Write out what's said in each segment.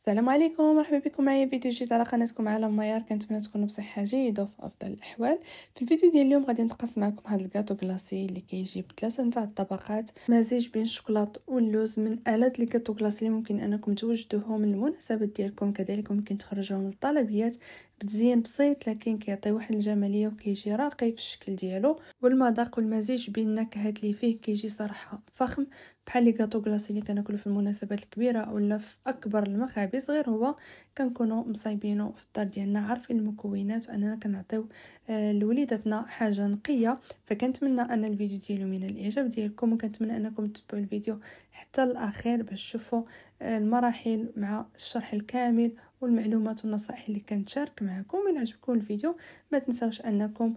السلام عليكم مرحبا بكم معايا فيديو جديد على قناتكم عالم ميار كنتمنى تكونوا بصحه جيده وفي افضل الاحوال في الفيديو ديال اليوم غادي نتقاسم معكم هذا الكاطو كلاصي اللي كيجي بثلاثه نتاع الطبقات مزيج بين الشوكولاط واللوز من الات كاطو كلاصي اللي ممكن انكم توجدوهم للمناسبات ديالكم كذلك ممكن تخرجوهم للطلبيات بتزيين بسيط لكن كيعطي واحد الجماليه وكيجي راقي في الشكل ديالو والمذاق والمزيج بين النكهات اللي فيه كيجي صراحه فخم بحال لي كاطو كلاصي اللي كناكلو في المناسبات الكبيره ولا في اكبر المخابز غير هو كنكونو مصايبينو في الدار ديالنا عارفين المكونات واننا كنعطيو آه، لوليداتنا حاجه نقيه فكنتمنى ان الفيديو ديالو من الاعجاب ديالكم وكنتمنى انكم تتبعوا الفيديو حتى الاخير باش تشوفوا آه، المراحل مع الشرح الكامل والمعلومات والنصائح اللي كنتشارك معكم الى عجبكم الفيديو ما تنساوش انكم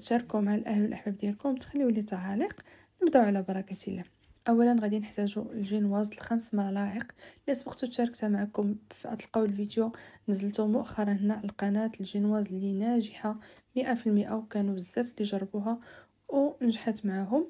تشاركوا مع الاهل والاحباب ديالكم تخليوا لي تعاليق نبداو على بركه الله اولا غادي نحتاجو الجينواز لخمس ملاعق اللي سبقتو شاركتها معكم تلقاو الفيديو نزلته مؤخرا هنا القناه الجينواز اللي ناجحه المئة وكانوا بزاف اللي جربوها ونجحت معاهم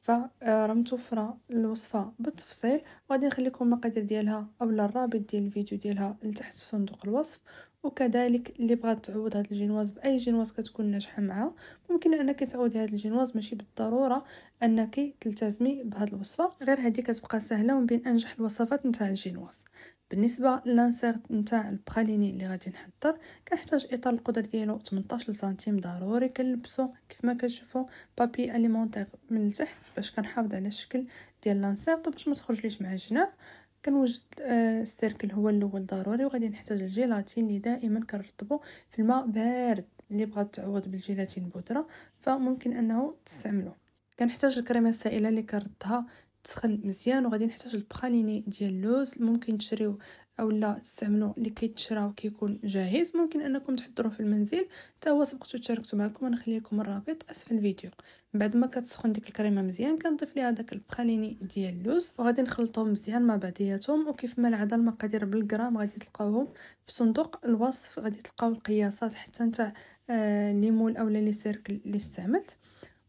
فراه متوفره الوصفه بالتفصيل غادي نخليكم المقادير ديالها اولا الرابط ديال الفيديو ديالها لتحت في صندوق الوصف وكذلك اللي بغات تعوض هاد الجينواز باي جينواز كتكون ناجحه معها ممكن انك تعوضي هاد الجينواز ماشي بالضروره انك تلتزمي بهاد الوصفه غير هادي كتبقى سهله ومن بين انجح الوصفات نتاع الجينواز بالنسبه للانسيرت نتاع البخاليني اللي غادي نحضر كنحتاج اطار القدر ديالو 18 سنتيم ضروري كنلبسو كيف ما كتشوفوا بابي اليمونتير من التحت باش كنحافظ على الشكل ديال لانسيرت وباش ما تخرجليش مع الجناب كنوجد السيركل آه، هو الاول ضروري وغادي نحتاج الجيلاتين اللي دائما كنرطبو في الماء بارد اللي بغات تعوض بالجيلاتين بودره فممكن انه تستعملو كنحتاج الكريمه السائله اللي كنردها تسخن مزيان وغادي نحتاج البخاليني ديال اللوز ممكن تشريو اولا استعملوا اللي كيتشراو كيكون جاهز ممكن انكم تحضروه في المنزل حتى هو سبقتو تشاركتو معكم ونخلي لكم الرابط اسفل الفيديو بعد ما كتسخن ديك الكريمه مزيان كنضيف ليها داك البخاليني ديال اللوز وغادي نخلطهم مزيان مع بعضياتهم وكيف ما العاده المقادير بالغرام غادي تلقاوهم في صندوق الوصف غادي تلقاو القياسات حتى نتاع آه ليمون اولا لي سيركل اللي استعملت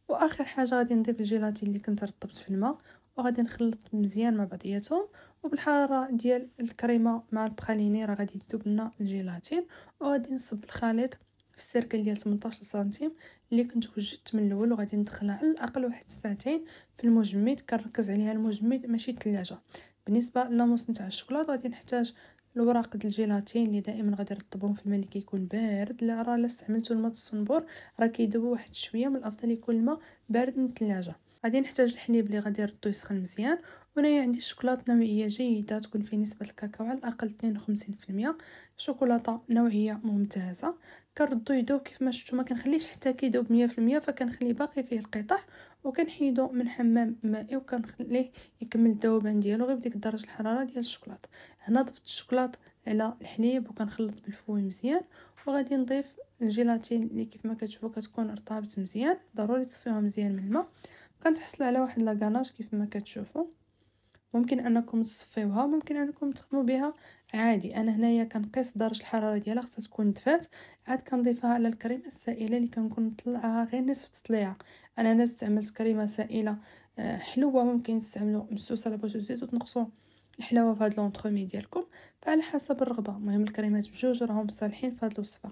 واخر حاجه غادي نضيف الجيلاتين اللي كنت رطبت في الماء وغادي نخلط مزيان مع بعضياتهم وبالحراره ديال الكريمه مع البخاليني راه غادي يذوب لنا الجيلاتين وغادي نصب الخليط في السيركل ديال 18 سنتيم اللي كنت وجدت من الاول وغادي ندخلها على الاقل واحد ساعتين في المجمد كنركز عليها المجمد ماشي الثلاجه بالنسبه للموس نتاع الشوكولاط غادي نحتاج الوراق ديال الجيلاتين اللي دائما غادي نرطبهم في الماء اللي كيكون بارد لا راه لا استعملتو الماء الصنبور راه كيذوب واحد شويه من الافضل يكون الماء بارد من الثلاجه غادي نحتاج الحليب اللي غادي نردو يسخن مزيان وهنايا عندي الشوكولاط نوعيه جيده تكون فيه نسبه الكاكاو على الاقل 52% شوكولاته نوعيه ممتازه كنردو يدوب كيف ما شفتوا ما كنخليش حتى كيدوب 100% فكنخلي باقي فيه القطع وكنحيدو من حمام مائي وكنخليه يكمل الذوبان ديالو غير بديك درجه الحراره ديال الشوكولاط هنا ضفت الشوكولاط على الحليب وكنخلط بالفوي مزيان وغادي نضيف الجيلاتين اللي كيف ما كتشوفوا كتكون رطابت مزيان ضروري تصفيوها مزيان من الماء كنتحصلوا على واحد لاكاناج كيف ما كتشوفوا ممكن انكم تصفيوها ممكن انكم تخدموا بها عادي انا هنايا كنقيس درجه الحراره ديالها خصها تكون دفات عاد كنضيفها على الكريمه السائله اللي كنكون مطلعها غير نصف تطليعه انا انا استعملت كريمه سائله آه، حلوه ممكن تستعملوا مسوسه لا بغيتو الزيت وتنقصوه الحلاوه في هاد لونطرومي ديالكم فعلى حسب الرغبه المهم الكريمات بجوج راهم صالحين في هاد الوصفه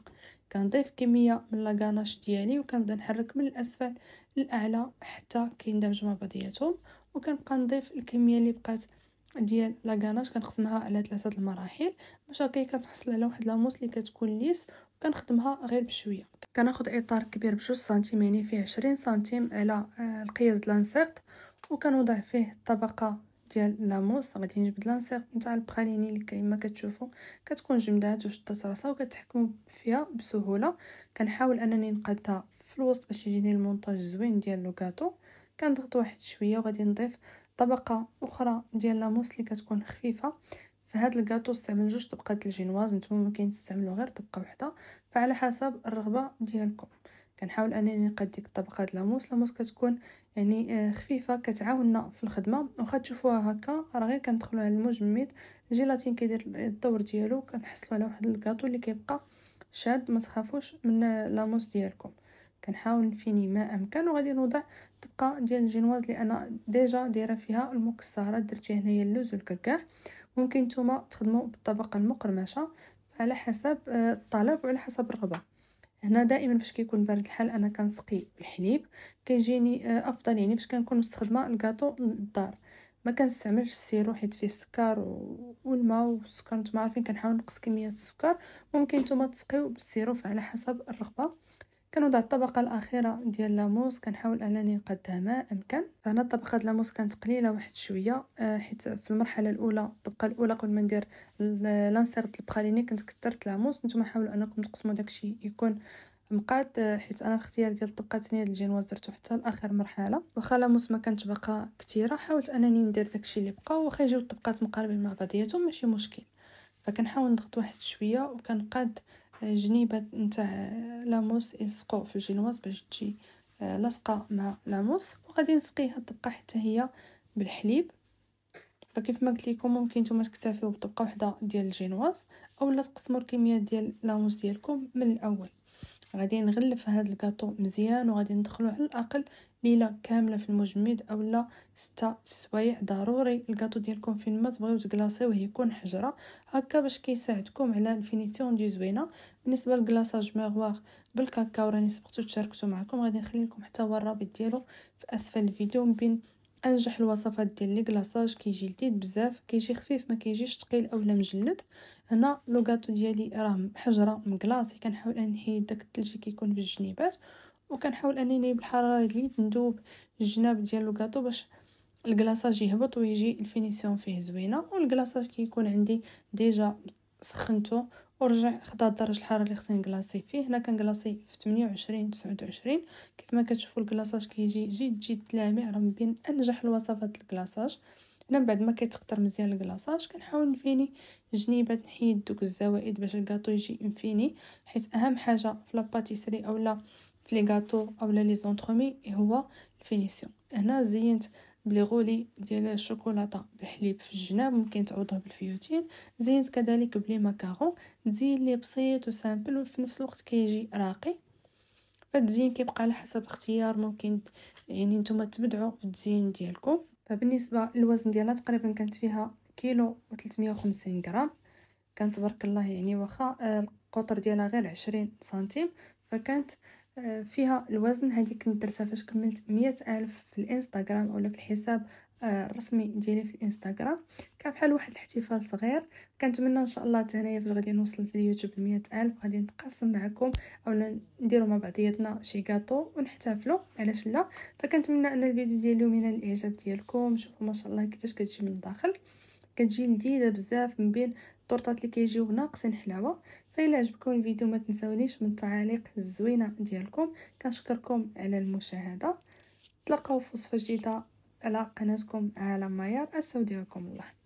كنضيف كميه من لاغاناش ديالي وكنبدا نحرك من الاسفل للاعلى حتى كيندمج مع بعضياتهم وكنبقى نضيف الكميه اللي بقات ديال لاغاناش كنقسمها على ثلاثه المراحل باش هكا كتحصل على واحد لاموس اللي كتكون ليس كنخدمها غير بشويه كناخد اطار كبير بجوج سنتيم يعني فيه عشرين سنتيم على آه، القياس ديال لانسيرت وكنوضع فيه الطبقه ديال لاموس غادي نجبد لانسيغ نتاع البراليني اللي كيما كتشوفوا كتكون جمدات وشدات راسها وكتحكموا فيها بسهوله كنحاول انني نقادها في الوسط باش يجيني المونتاج زوين ديال لو كاطو كنضغط واحد شويه وغادي نضيف طبقه اخرى ديال لاموس اللي كتكون خفيفه في هذا الكاطو استعمل جوج طبقات الجينواز نتوما ممكن تستعملوا غير طبقه واحده فعلى حسب الرغبه ديالكم كنحاول انني نقاد ديك طبقات لاموس لاموس كتكون يعني آه، خفيفه كتعاوننا في الخدمه واخا تشوفوها هكا راه غير كندخلوها للمجمد الجيلاتين كيدير الدور ديالو كنحصلوا على واحد الكاطو اللي كيبقى شاد ما تخافوش من لاموس ديالكم كنحاول نفيني ما امكن وغادي نوضع طبقه ديال الجينواز اللي انا ديجا دايره فيها المكسرات درت هنايا اللوز والكركاع ممكن نتوما تخدموا بالطبقه المقرمشه على حسب آه، الطلب وعلى حسب الرغبه هنا دائما فاش كيكون بارد الحال انا كنسقي بالحليب كيجيني آه، افضل يعني فاش كنكون مستخدمه الكاطو للدار ما كنستعملش السيرو حيت فيه السكر والماء والسكر نتوما عارفين كنحاول نقص كميه السكر ممكن نتوما تسقيو بالسيرو على حسب الرغبه كنوضع الطبقة الأخيرة ديال لاموس كنحاول أنني نقدها ما أمكن هنا ديال لاموس كانت قليلة واحد شوية آه، حيت في المرحلة الأولى الطبقة الأولى قبل ما ندير لانسيرت البراليني كنت كثرت لاموس نتوما حاولوا أنكم تقسموا داكشي يكون مقاد آه، حيت انا الاختيار ديال الطبقه الثانيه ديال الجينواز درتو حتى لاخر مرحله واخا لاموس ما كانت باقا كثيره حاولت انني ندير داكشي اللي بقى واخا يجيو الطبقات مقاربين مع بعضياتهم ماشي مشكل فكنحاول نضغط واحد شويه وكنقاد جنيبه نتاع لاموس يلصقو في الجينواز باش تجي آه، لاصقه مع لاموس وغادي نسقيها تبقى حتى هي بالحليب فكيف ما قلت لكم ممكن نتوما تكتفيو بطبقه وحده ديال الجينواز اولا تقسموا الكميه ديال لاموس ديالكم من الاول غادي نغلف هاد الكاطو مزيان وغادي ندخلو على الاقل ليله كامله في المجمد اولا ستة سوايع ضروري الكاطو ديالكم فين ما تبغيو تكلاصيوه يكون حجره هكا باش كيساعدكم على الفينيسيون دي زوينه بالنسبه للكلاصاج ميغوار بالكاكاو راني سبقتو تشاركتو معكم غادي نخلي لكم حتى هو الرابط ديالو في اسفل الفيديو من بين انجح الوصفات ديال لي كلاصاج كيجي لذيذ بزاف كيجي خفيف ما كيجيش ثقيل اولا مجلد هنا لو غاتو ديالي راه حجره مكلاصي كنحاول نحيد داك الثلج كيكون في الجنيبات وكنحاول انني بالحراره اللي ندوب الجناب ديال لو غاتو باش الكلاصاج يهبط ويجي الفينيسيون فيه زوينه والكلاصاج كيكون عندي ديجا سخنته ورجع خدا درجه الحراره اللي خصني نكلاصي فيه هنا كنكلاصي في 28 29 كيف ما كتشوفوا الكلاصاج كيجي جد جد لامع راه من بين انجح الوصفات الكلاصاج هنا من بعد ما كيتقطر مزيان الكلاصاج كنحاول نفيني جنيبات نحيد دوك الزوائد باش الكاطو يجي انفيني حيت اهم حاجه في لاباتيسري اولا في لي غاطو اولا لي زونترومي هو الفينيسيون هنا زينت بلي غولي ديال الشوكولاته بالحليب في الجناب ممكن تعوضها بالفيوتين زينت كذلك بلي ماكارون تزين لي بسيط وسامبل وفي نفس الوقت كيجي راقي فالتزيين كيبقى على حسب اختيار ممكن يعني نتوما تبدعوا في التزيين ديالكم فبالنسبه للوزن ديالها تقريبا كانت فيها كيلو و350 غرام كانت تبارك الله يعني واخا آه، القطر ديالها غير 20 سنتيم فكانت آه، فيها الوزن هذه كنت درتها فاش كملت مية ألف في الانستغرام ولا في الحساب آه، الرسمي ديالي في الانستغرام كان بحال واحد الاحتفال صغير كنتمنى ان شاء الله حتى فاش غادي نوصل في اليوتيوب ل ألف غادي نتقاسم معكم اولا نديروا مع بعضياتنا شي كاطو ونحتفلوا علاش لا فكنتمنى ان الفيديو ديال اليوم ينال الاعجاب ديالكم شوفوا ما شاء الله كيفاش كتجي من الداخل كتجي لذيذه بزاف من بين الطرطات اللي كيجيو ناقصين حلاوه فإلا عجبكم الفيديو ما تنسونيش من التعاليق الزوينه ديالكم كنشكركم على المشاهده تلقاو في وصفه جديده على قناتكم عالم مايار استودعكم الله